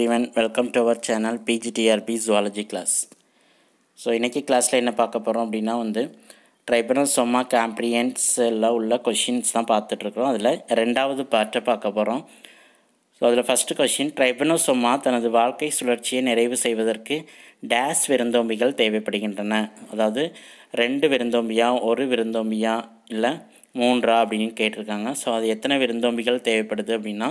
everyone welcome to our channel PGTRB zoology class so இன்றைக்கி கிளாஸில் என்ன பார்க்க போகிறோம் அப்படின்னா வந்து ட்ரைபனல் சொம்மா எல்லாம் உள்ள கொஷின்ஸ் தான் பார்த்துட்ருக்குறோம் அதில் ரெண்டாவது பார்ட்டை பார்க்க போகிறோம் ஸோ அதில் ஃபஸ்ட்டு கொஷின் ட்ரைபனல் சொம்மா தனது வாழ்க்கை சுழற்சியை நிறைவு செய்வதற்கு டேஸ் விருந்தோம்பிகள் தேவைப்படுகின்றன அதாவது ரெண்டு விருந்தோம்பியா ஒரு விருந்தோம்பியா இல்லை மூன்றா அப்படின்னு கேட்டிருக்காங்க ஸோ அது எத்தனை விருந்தோம்பிகள் தேவைப்படுது அப்படின்னா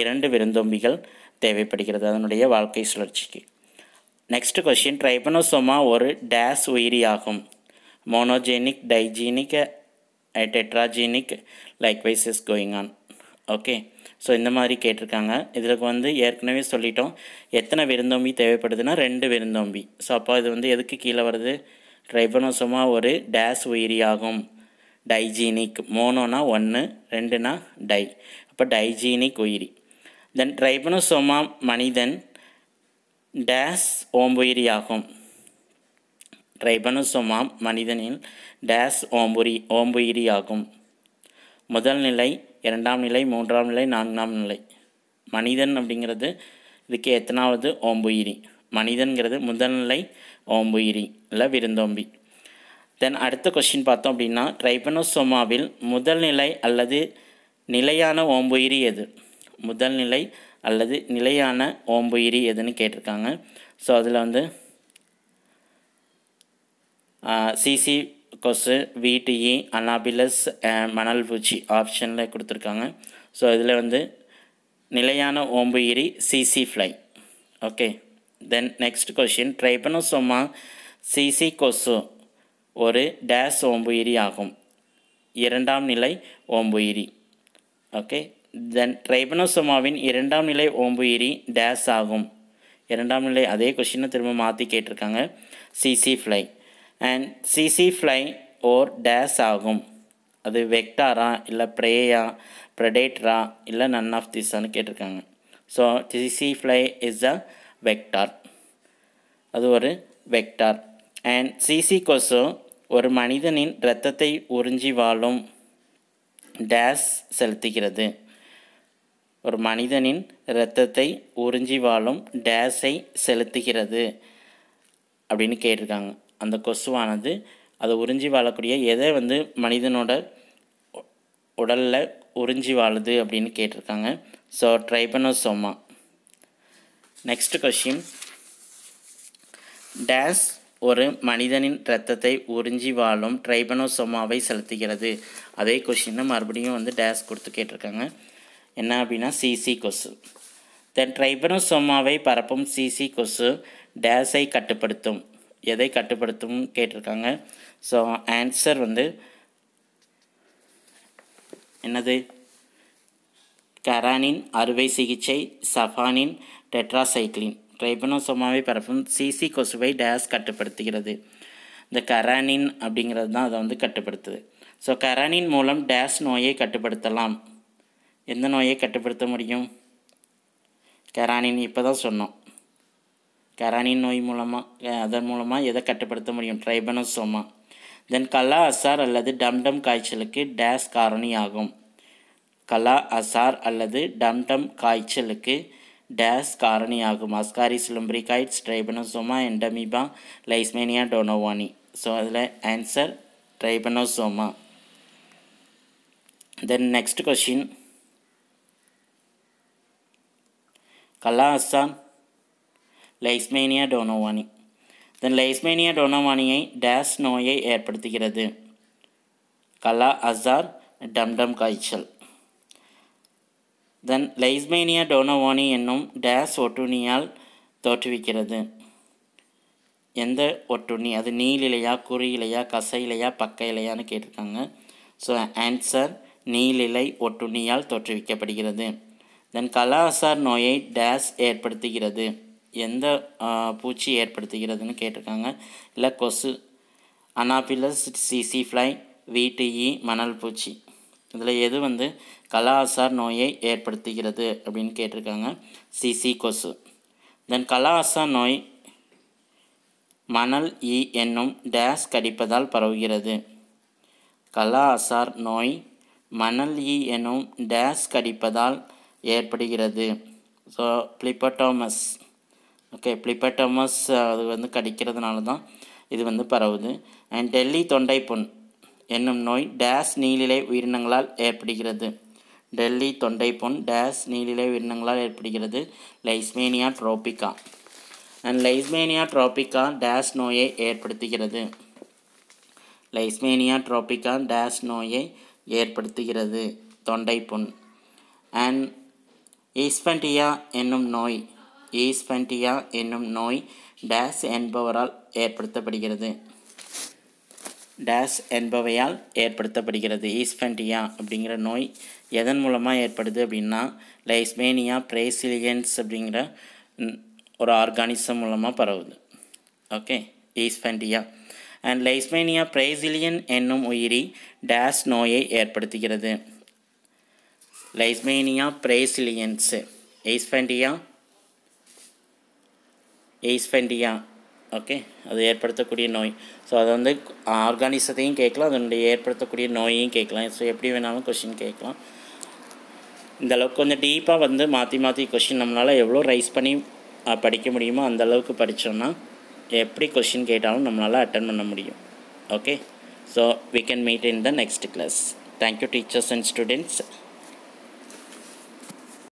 இரண்டு விருந்தோம்பிகள் தேவைப்படுகிறது அதனுடைய வாழ்க்கை சுழற்சிக்கு நெக்ஸ்ட் கொஷின் ட்ரைபனோசோமா ஒரு டேஸ் ஆகும் monogenic digenic tetragenic likewise is going on okay so இந்த மாதிரி கேட்டிருக்காங்க இதில் வந்து ஏற்கனவே சொல்லிட்டோம் எத்தனை விருந்தோம்பி தேவைப்படுதுன்னா ரெண்டு விருந்தோம்பி ஸோ அப்போ இது வந்து எதுக்கு கீழே வருது ட்ரைபனோசோமா ஒரு டேஸ் ஆகும் டைஜீனிக் மோனோனா ஒன்று ரெண்டுனா டை அப்போ டைஜீனிக் உயிரி தென் ட்ரைபனோசோமா மனிதன் டேஸ் ஓம்புயிரி ஆகும் ட்ரைபனோசோமா மனிதனில் டேஸ் ஓம்புரி ஓம்புயிரி ஆகும் முதல் நிலை இரண்டாம் நிலை மூன்றாம் நிலை நான்காம் நிலை மனிதன் அப்படிங்கிறது இதுக்கு எத்தனாவது ஓம்புயிரி மனிதன்கிறது முதல்நிலை ஓம்புயிரி இல்லை விருந்தோம்பி தென் அடுத்த கொஸ்டின் பார்த்தோம் அப்படின்னா ட்ரைபனோசோமாவில் முதல் நிலை அல்லது நிலையான ஓம்புயிரி எது முதல் நிலை அல்லது நிலையான ஓம்புயிரி எதுன்னு கேட்டிருக்காங்க ஸோ அதில் வந்து சிசி கொசு விடிஇ அனாபிலஸ் மணல் பூச்சி ஆப்ஷனில் கொடுத்துருக்காங்க ஸோ இதில் வந்து நிலையான ஓம்புயிரி CC fly okay then next question ட்ரைபனோசோமா CC கொசு ஒரு டேஸ் ஓம்புயிரி ஆகும் இரண்டாம் நிலை ஓம்புயிரி ஓகே தென் ட்ரைபனோசோமாவின் இரண்டாம் நிலை ஓம்புயிரி டேஸ் ஆகும் இரண்டாம் நிலை அதே கொஷினை திரும்ப மாற்றி கேட்டிருக்காங்க CC fly and CC fly wore days ஆகும் அது வெக்டாரா இல்லை ப்ரேயா ப்ரடேட்ரா இல்லை நன் ஆஃப் திஸான்னு கேட்டிருக்காங்க ஸோ சிசி ஃப்ளை இஸ் அ வெக்டார் அது ஒரு வெக்டார் அண்ட் சிசி கொசு ஒரு மனிதனின் இரத்தத்தை உறிஞ்சி வாழும் டேஸ் செலுத்துகிறது ஒரு மனிதனின் இரத்தத்தை உறிஞ்சி வாழும் டேஸை செலுத்துகிறது அப்படின்னு கேட்டிருக்காங்க அந்த கொசுவானது அதை உறிஞ்சி வாழக்கூடிய எதை வந்து மனிதனோட உடலில் உறிஞ்சி வாழுது அப்படின்னு கேட்டிருக்காங்க ஸோ ட்ரைபனோசோமா நெக்ஸ்ட் கொஷின் டேஸ் ஒரு மனிதனின் இரத்தத்தை உறிஞ்சி வாழும் ட்ரைபனோசோமாவை செலுத்துகிறது அதே கொஷினை மறுபடியும் வந்து டேஸ் கொடுத்து கேட்டிருக்காங்க என்ன அப்படின்னா சிசி கொசு தென் ட்ரைபனோசோமாவை பரப்பும் சிசி கொசு டேஸை கட்டுப்படுத்தும் எதை கட்டுப்படுத்தும் கேட்டிருக்காங்க ஸோ ஆன்சர் வந்து என்னது கரானின் அறுவை சிகிச்சை சஃபானின் டெட்ராசைக்ளின் ட்ரைபனோசோமாவை பரப்பும் சிசி கொசுவை டேஸ் கட்டுப்படுத்துகிறது இந்த கரானின் அப்படிங்கிறது தான் அதை வந்து கட்டுப்படுத்துது ஸோ கரானின் மூலம் டேஸ் நோயை கட்டுப்படுத்தலாம் எந்த நோயை கட்டுப்படுத்த முடியும் கரானின் இப்போ தான் சொன்னோம் கரானின் நோய் மூலமாக அதன் மூலமாக எதை கட்டுப்படுத்த முடியும் ட்ரைபனோசோமா தென் கலா அசார் அல்லது டம்டம் காய்ச்சலுக்கு டேஸ் காரணி ஆகும் கலா அசார் அல்லது டம்டம் காய்ச்சலுக்கு டேஸ் ஆகும் Ascaris lumbricoides Trypanosoma Entamoeba Leishmania donovani so அதில் answer Trypanosoma then next question கல்லாஹான் லைஸ்மேனியா டோனோவானி தென் லைஸ்மேனியா டோனோவானியை டேஸ் நோயை ஏற்படுத்துகிறது கலா அசார் டம்டம் காய்ச்சல் தென் லைஸ்மேனியா டோனோவானி என்னும் டேஸ் ஒட்டுணியால் தோற்றுவிக்கிறது எந்த ஒட்டுண்ணி அது நீலிலையா குறியிலையா கசையிலையா பக்க இலையான்னு கேட்டிருக்காங்க ஸோ ஆன்சர் நீலிலை ஒட்டுண்ணியால் தோற்றுவிக்கப்படுகிறது தென் கலாசார் நோயை டேஸ் ஏற்படுத்துகிறது எந்த பூச்சி ஏற்படுத்துகிறதுன்னு கேட்டிருக்காங்க இல்லை கொசு அனாபிலஸ் சிசி ஃப்ளை வீட்டுஇ மணல் பூச்சி இதில் எது வந்து கலாசார் நோயை ஏற்படுத்துகிறது அப்படின்னு கேட்டிருக்காங்க சிசி கொசு தென் கலாசார் நோய் மணல் ஈ e என்னும் டேஸ் கடிப்பதால் பரவுகிறது கலாசார் நோய் மணல் ஈ e என்னும் டேஸ் கடிப்பதால் ஏற்படுகிறது ஸோ பிளிப்பட்டோமஸ் ஓகே பிளிப்பட்டோமஸ் அது வந்து கடிக்கிறதுனால தான் இது வந்து பரவுது அண்ட் டெல்லி தொண்டை புண் என்னும் நோய் டேஸ் நீலிலை உயிரினங்களால் ஏற்படுகிறது டெல்லி தொண்டை புண் டேஸ் நீலிலை உயிரினங்களால் ஏற்படுகிறது லைஸ்மேனியா ட்ரோபிகா அண்ட் லைஸ்மேனியா ட்ராபிக்கா டேஸ் நோயை ஏற்படுத்துகிறது லைஸ்மேனியா ட்ராபிக்கா டேஸ் நோயை ஏற்படுத்துகிறது தொண்டை புண் அண்ட் ஈஸ்பண்டியா என்னும் நோய் ஈஸ்பண்டியா என்னும் நோய் டேஸ் என்பவரால் ஏற்படுத்தப்படுகிறது டேஸ் என்பவையால் ஏற்படுத்தப்படுகிறது ஈஸ்பண்டியா அப்படிங்கிற நோய் எதன் மூலமாக ஏற்படுது அப்படின்னா லைஸ்மேனியா பிரேசிலியன்ஸ் அப்படிங்கிற ஒரு ஆர்கானிசம் மூலமாக பரவுது okay espundia and Leishmania Brazilian என்னும் உயிரி டேஸ் நோயை ஏற்படுத்துகிறது லைஸ்மேனியா பிரேசிலியன்ஸு எய்ஸ்பெண்டியா எய்ஸ்பெண்டியா ஓகே அது ஏற்படுத்தக்கூடிய நோய் ஸோ அதை வந்து ஆர்கானிசத்தையும் கேட்கலாம் அதனுடைய ஏற்படுத்தக்கூடிய நோயையும் கேட்கலாம் ஸோ எப்படி வேணாலும் கொஷின் கேட்கலாம் இந்த அளவுக்கு கொஞ்சம் டீப்பாக வந்து மாற்றி மாற்றி கொஷின் நம்மளால் எவ்வளோ ரைஸ் பண்ணி படிக்க முடியுமோ அந்தளவுக்கு படித்தோம்னா எப்படி கொஷின் கேட்டாலும் நம்மளால் அட்டன் பண்ண முடியும் okay so we can meet in the next class thank you teachers and students